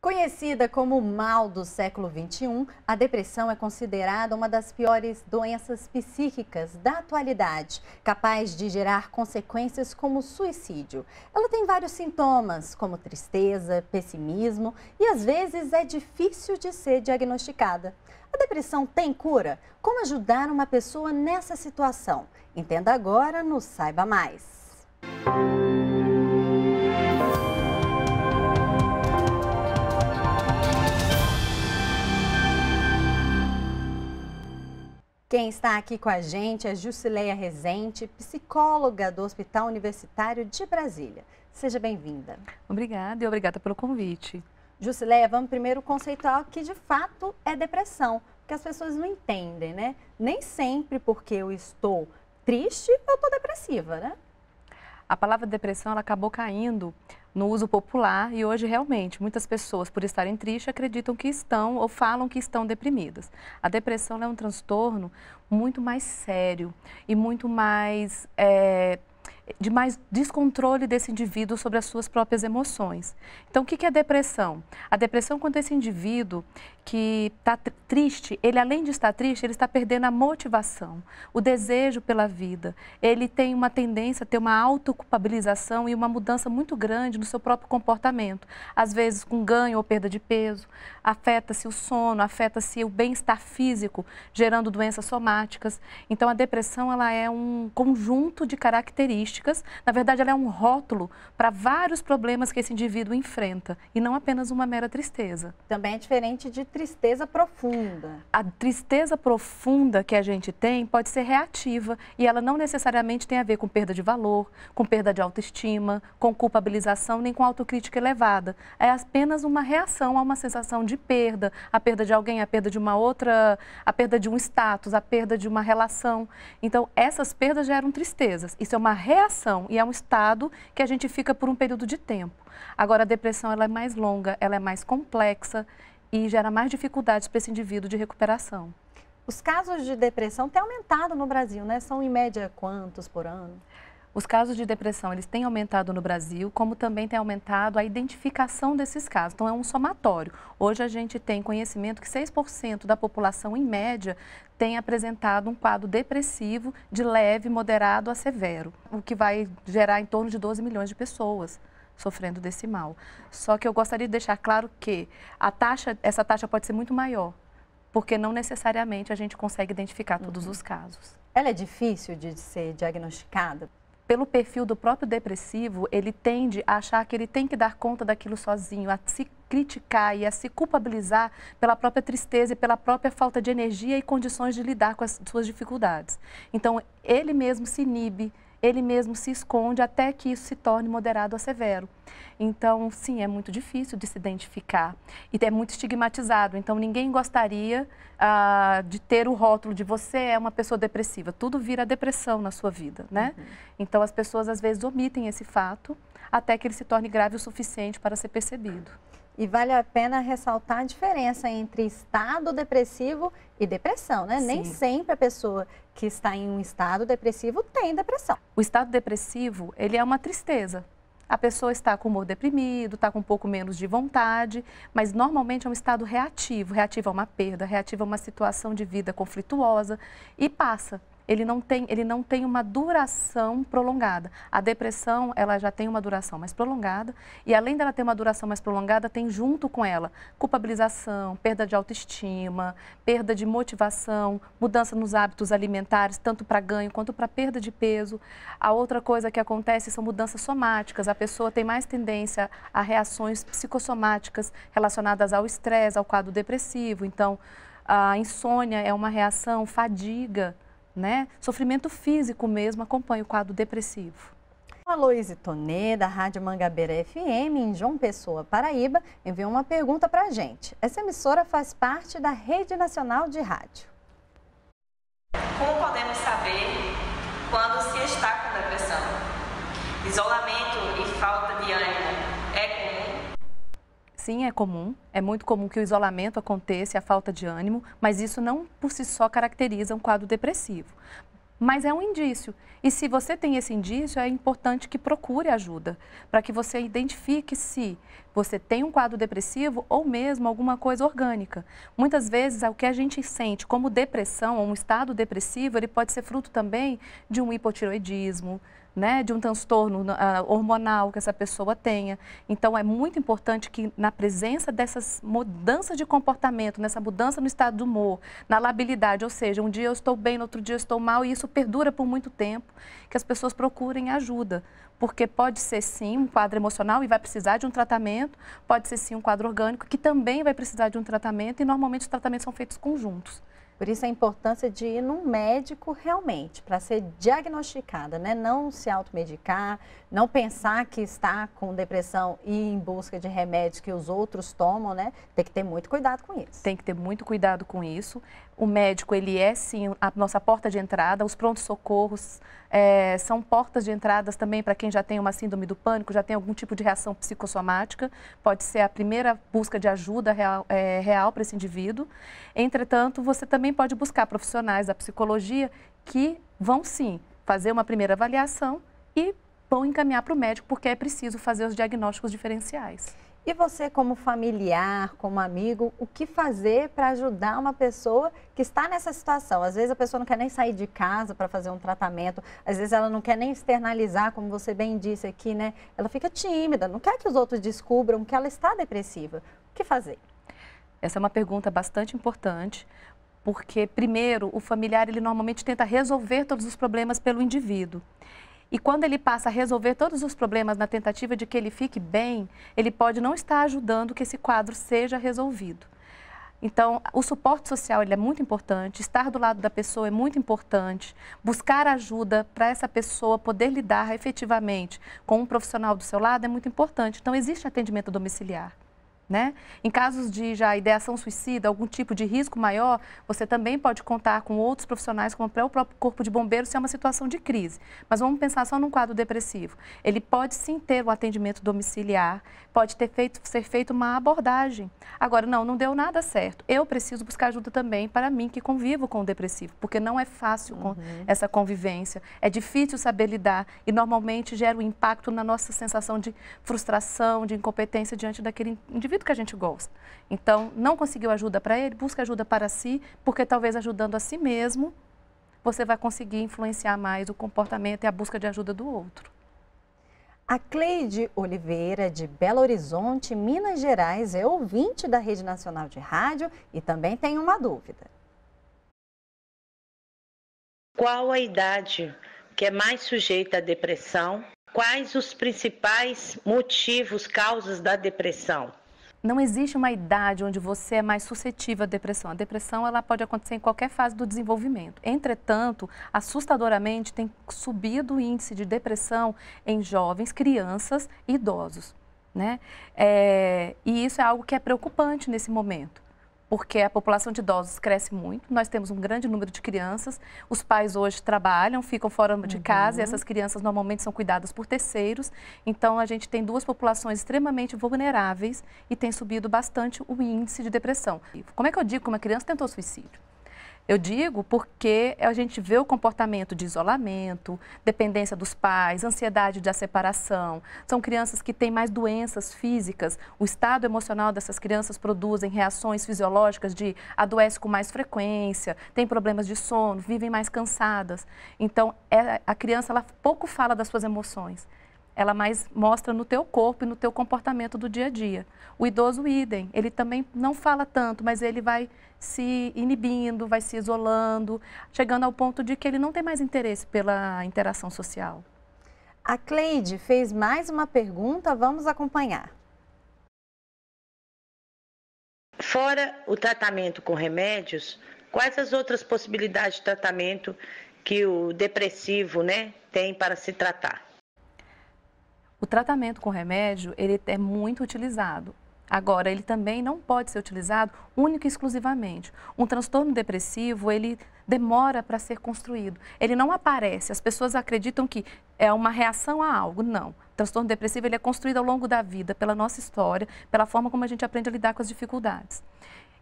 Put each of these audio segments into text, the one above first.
Conhecida como mal do século XXI, a depressão é considerada uma das piores doenças psíquicas da atualidade, capaz de gerar consequências como suicídio. Ela tem vários sintomas, como tristeza, pessimismo e às vezes é difícil de ser diagnosticada. A depressão tem cura? Como ajudar uma pessoa nessa situação? Entenda agora no Saiba Mais. Música Quem está aqui com a gente é Jusileia Rezende, psicóloga do Hospital Universitário de Brasília. Seja bem-vinda. Obrigada e obrigada pelo convite. Jusileia, vamos primeiro conceituar o que de fato é depressão, porque as pessoas não entendem, né? Nem sempre porque eu estou triste, eu estou depressiva, né? A palavra depressão ela acabou caindo no uso popular e hoje realmente muitas pessoas, por estarem tristes, acreditam que estão ou falam que estão deprimidas. A depressão é um transtorno muito mais sério e muito mais é, de mais descontrole desse indivíduo sobre as suas próprias emoções. Então, o que é depressão? A depressão quando esse indivíduo que está triste, ele além de estar triste, ele está perdendo a motivação, o desejo pela vida. Ele tem uma tendência a ter uma autoculpabilização e uma mudança muito grande no seu próprio comportamento. Às vezes com ganho ou perda de peso, afeta-se o sono, afeta-se o bem-estar físico, gerando doenças somáticas. Então, a depressão ela é um conjunto de características na verdade, ela é um rótulo para vários problemas que esse indivíduo enfrenta e não apenas uma mera tristeza. Também é diferente de tristeza profunda. A tristeza profunda que a gente tem pode ser reativa e ela não necessariamente tem a ver com perda de valor, com perda de autoestima, com culpabilização nem com autocrítica elevada. É apenas uma reação a uma sensação de perda, a perda de alguém, a perda de uma outra, a perda de um status, a perda de uma relação. Então, essas perdas geram tristezas. Isso é uma reação e é um estado que a gente fica por um período de tempo. Agora, a depressão ela é mais longa, ela é mais complexa e gera mais dificuldades para esse indivíduo de recuperação. Os casos de depressão têm aumentado no Brasil, né? São em média quantos por ano? Os casos de depressão, eles têm aumentado no Brasil, como também tem aumentado a identificação desses casos. Então, é um somatório. Hoje a gente tem conhecimento que 6% da população, em média, tem apresentado um quadro depressivo de leve, moderado a severo, o que vai gerar em torno de 12 milhões de pessoas sofrendo desse mal. Só que eu gostaria de deixar claro que a taxa, essa taxa pode ser muito maior, porque não necessariamente a gente consegue identificar todos uhum. os casos. Ela é difícil de ser diagnosticada? pelo perfil do próprio depressivo, ele tende a achar que ele tem que dar conta daquilo sozinho, a se criticar e a se culpabilizar pela própria tristeza e pela própria falta de energia e condições de lidar com as suas dificuldades. Então, ele mesmo se inibe ele mesmo se esconde até que isso se torne moderado a severo. Então, sim, é muito difícil de se identificar e é muito estigmatizado. Então, ninguém gostaria ah, de ter o rótulo de você é uma pessoa depressiva. Tudo vira depressão na sua vida, né? Uhum. Então, as pessoas às vezes omitem esse fato até que ele se torne grave o suficiente para ser percebido. E vale a pena ressaltar a diferença entre estado depressivo e depressão, né? Sim. Nem sempre a pessoa que está em um estado depressivo tem depressão. O estado depressivo, ele é uma tristeza. A pessoa está com humor deprimido, está com um pouco menos de vontade, mas normalmente é um estado reativo, reativo a é uma perda, reativo a é uma situação de vida conflituosa e passa ele não tem, ele não tem uma duração prolongada. A depressão, ela já tem uma duração mais prolongada e além dela ter uma duração mais prolongada, tem junto com ela culpabilização, perda de autoestima, perda de motivação, mudança nos hábitos alimentares, tanto para ganho quanto para perda de peso. A outra coisa que acontece são mudanças somáticas. A pessoa tem mais tendência a reações psicossomáticas relacionadas ao estresse, ao quadro depressivo. Então, a insônia é uma reação, fadiga, né? Sofrimento físico mesmo acompanha o quadro depressivo. Loise Tonê, da Rádio Mangabeira FM, em João Pessoa, Paraíba, enviou uma pergunta para a gente. Essa emissora faz parte da Rede Nacional de Rádio. Como podemos saber quando se está com depressão? Isolamento e falta de ânimo sim, é comum. É muito comum que o isolamento aconteça, a falta de ânimo, mas isso não por si só caracteriza um quadro depressivo. Mas é um indício. E se você tem esse indício, é importante que procure ajuda, para que você identifique se você tem um quadro depressivo ou mesmo alguma coisa orgânica. Muitas vezes, é o que a gente sente como depressão ou um estado depressivo, ele pode ser fruto também de um hipotiroidismo, né, de um transtorno ah, hormonal que essa pessoa tenha. Então, é muito importante que, na presença dessas mudanças de comportamento, nessa mudança no estado de humor, na labilidade, ou seja, um dia eu estou bem, no outro dia eu estou mal, e isso perdura por muito tempo, que as pessoas procurem ajuda. Porque pode ser sim um quadro emocional e vai precisar de um tratamento, pode ser sim um quadro orgânico que também vai precisar de um tratamento, e normalmente os tratamentos são feitos conjuntos. Por isso a importância de ir num médico realmente, para ser diagnosticada, né? Não se automedicar, não pensar que está com depressão e em busca de remédios que os outros tomam, né? Tem que ter muito cuidado com isso. Tem que ter muito cuidado com isso. O médico, ele é sim a nossa porta de entrada, os prontos socorros é, são portas de entradas também para quem já tem uma síndrome do pânico, já tem algum tipo de reação psicossomática, pode ser a primeira busca de ajuda real, é, real para esse indivíduo. Entretanto, você também pode buscar profissionais da psicologia que vão sim fazer uma primeira avaliação e vão encaminhar para o médico, porque é preciso fazer os diagnósticos diferenciais. E você, como familiar, como amigo, o que fazer para ajudar uma pessoa que está nessa situação? Às vezes a pessoa não quer nem sair de casa para fazer um tratamento, às vezes ela não quer nem externalizar, como você bem disse aqui, né? Ela fica tímida, não quer que os outros descubram que ela está depressiva. O que fazer? Essa é uma pergunta bastante importante, porque primeiro o familiar ele normalmente tenta resolver todos os problemas pelo indivíduo. E quando ele passa a resolver todos os problemas na tentativa de que ele fique bem, ele pode não estar ajudando que esse quadro seja resolvido. Então, o suporte social ele é muito importante, estar do lado da pessoa é muito importante, buscar ajuda para essa pessoa poder lidar efetivamente com um profissional do seu lado é muito importante. Então, existe atendimento domiciliar. Né? Em casos de já ideação suicida, algum tipo de risco maior, você também pode contar com outros profissionais, como o próprio corpo de bombeiros, se é uma situação de crise. Mas vamos pensar só num quadro depressivo. Ele pode sim ter o atendimento domiciliar, pode ter feito, ser feita uma abordagem. Agora, não, não deu nada certo. Eu preciso buscar ajuda também para mim, que convivo com o depressivo, porque não é fácil uhum. essa convivência. É difícil saber lidar e normalmente gera um impacto na nossa sensação de frustração, de incompetência diante daquele indivíduo indivíduo que a gente gosta. Então, não conseguiu ajuda para ele, busca ajuda para si, porque talvez ajudando a si mesmo, você vai conseguir influenciar mais o comportamento e a busca de ajuda do outro. A Cleide Oliveira, de Belo Horizonte, Minas Gerais, é ouvinte da Rede Nacional de Rádio e também tem uma dúvida. Qual a idade que é mais sujeita à depressão? Quais os principais motivos, causas da depressão? não existe uma idade onde você é mais suscetível à depressão. A depressão ela pode acontecer em qualquer fase do desenvolvimento. Entretanto, assustadoramente tem subido o índice de depressão em jovens, crianças e idosos. Né? É, e isso é algo que é preocupante nesse momento porque a população de idosos cresce muito, nós temos um grande número de crianças, os pais hoje trabalham, ficam fora de uhum. casa e uhum. essas crianças normalmente são cuidadas por terceiros, então a gente tem duas populações extremamente vulneráveis e tem subido bastante o índice de depressão. Como é que eu digo que uma criança tentou suicídio? Eu digo porque a gente vê o comportamento de isolamento, dependência dos pais, ansiedade a separação. São crianças que têm mais doenças físicas. O estado emocional dessas crianças produzem reações fisiológicas de adoece com mais frequência, tem problemas de sono, vivem mais cansadas. Então, é, a criança ela pouco fala das suas emoções ela mais mostra no teu corpo e no teu comportamento do dia a dia. O idoso, idem, ele também não fala tanto, mas ele vai se inibindo, vai se isolando, chegando ao ponto de que ele não tem mais interesse pela interação social. A Cleide fez mais uma pergunta, vamos acompanhar. Fora o tratamento com remédios, quais as outras possibilidades de tratamento que o depressivo né, tem para se tratar? O tratamento com remédio, ele é muito utilizado. Agora, ele também não pode ser utilizado único e exclusivamente. Um transtorno depressivo, ele demora para ser construído. Ele não aparece. As pessoas acreditam que é uma reação a algo. Não. O transtorno depressivo ele é construído ao longo da vida, pela nossa história, pela forma como a gente aprende a lidar com as dificuldades.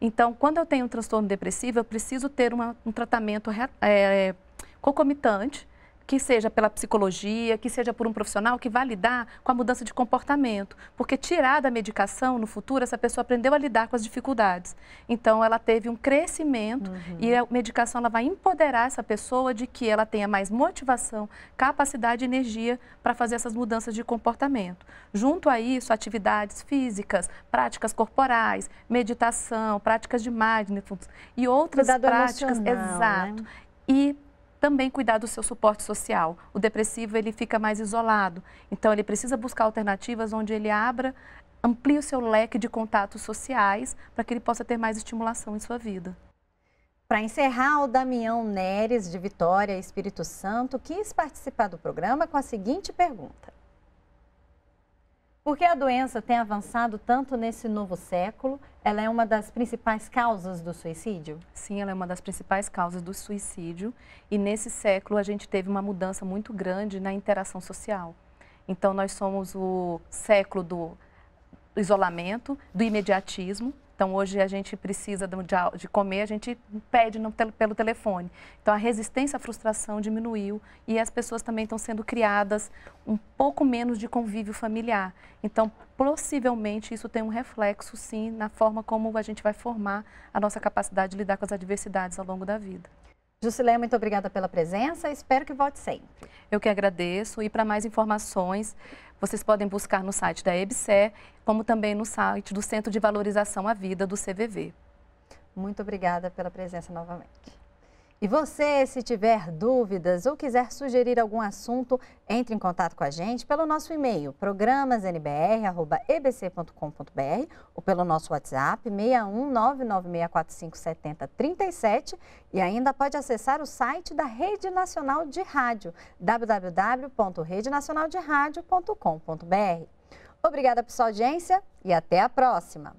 Então, quando eu tenho um transtorno depressivo, eu preciso ter uma, um tratamento é, é concomitante que seja pela psicologia, que seja por um profissional que vai lidar com a mudança de comportamento, porque tirar da medicação no futuro essa pessoa aprendeu a lidar com as dificuldades. Então ela teve um crescimento uhum. e a medicação ela vai empoderar essa pessoa de que ela tenha mais motivação, capacidade e energia para fazer essas mudanças de comportamento. Junto a isso, atividades físicas, práticas corporais, meditação, práticas de mindfulness e outras Cuidado práticas, exato. Né? E também cuidar do seu suporte social. O depressivo ele fica mais isolado, então ele precisa buscar alternativas onde ele abra, amplie o seu leque de contatos sociais para que ele possa ter mais estimulação em sua vida. Para encerrar, o Damião Neres, de Vitória, Espírito Santo, quis participar do programa com a seguinte pergunta. Porque a doença tem avançado tanto nesse novo século? Ela é uma das principais causas do suicídio? Sim, ela é uma das principais causas do suicídio. E nesse século a gente teve uma mudança muito grande na interação social. Então nós somos o século do isolamento, do imediatismo, então, hoje a gente precisa de, comer, a gente pede no, pelo telefone. Então, a resistência à frustração diminuiu e as pessoas também estão sendo criadas um pouco menos de convívio familiar. Então, possivelmente, isso tem um reflexo, sim, na forma como a gente vai formar a nossa capacidade de lidar com as adversidades ao longo da vida. Jusilé, muito obrigada pela presença. Espero que volte sempre. Eu que agradeço. E para mais informações, vocês podem buscar no site da EBSE, como também no site do Centro de Valorização à Vida do CVV. Muito obrigada pela presença novamente. E você, se tiver dúvidas ou quiser sugerir algum assunto, entre em contato com a gente pelo nosso e-mail programasnbr@ebc.com.br ou pelo nosso WhatsApp 61996457037 e ainda pode acessar o site da Rede Nacional de Rádio www.redenacionalderadio.com.br. Obrigada por sua audiência e até a próxima.